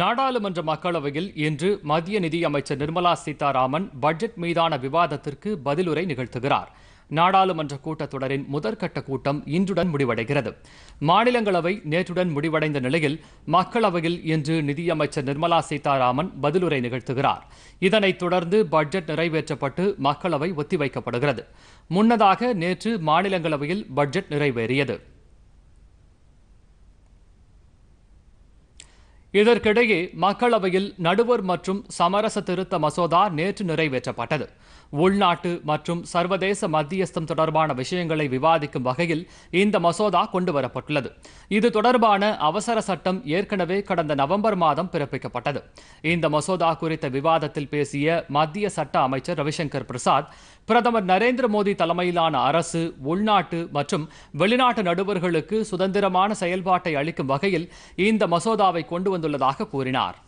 நாடாளுமன்ற மக்களவையில் இன்று மத்திய நிதியமைச்சர் நிர்மலா சீதாராமன் பட்ஜெட் மீதான விவாதத்திற்கு பதிலுரை நிகழ்த்துகிறார் நாடாளுமன்ற கூட்டத்தொடரின் முதற்கட்ட கூட்டம் இன்றுடன் முடிவடைகிறது மாநிலங்களவை நேற்றுடன் முடிவடைந்த நிலையில் மக்களவையில் இன்று நிதியமைச்சர் நிர்மலா சீதாராமன் பதிலுரை நிகழ்த்துகிறார் இதனைத் தொடர்ந்து பட்ஜெட் நிறைவேற்றப்பட்டு மக்களவை ஒத்திவைக்கப்படுகிறது முன்னதாக நேற்று மாநிலங்களவையில் பட்ஜெட் நிறைவேறியது இதற்கிடையே மக்களவையில் நடுவர் மற்றும் சமரச திருத்த மசோதா நேற்று நிறைவேற்றப்பட்டது உள்நாட்டு மற்றும் சர்வதேச மத்தியஸ்தம் தொடர்பான விஷயங்களை விவாதிக்கும் வகையில் இந்த மசோதா கொண்டுவரப்பட்டுள்ளது இது தொடர்பான அவசர சட்டம் ஏற்கனவே கடந்த நவம்பர் மாதம் பிறப்பிக்கப்பட்டது இந்த மசோதா குறித்த விவாதத்தில் பேசிய மத்திய சட்ட அமைச்சர் ரவிசங்கர் பிரசாத் பிரதமர் நரேந்திர மோடி தலைமையிலான அரசு உள்நாட்டு மற்றும் வெளிநாட்டு நடுவர்களுக்கு சுதந்திரமான செயல்பாட்டை அளிக்கும் வகையில் இந்த மசோதாவை கொண்டு வந்துள்ளதாக கூறினார்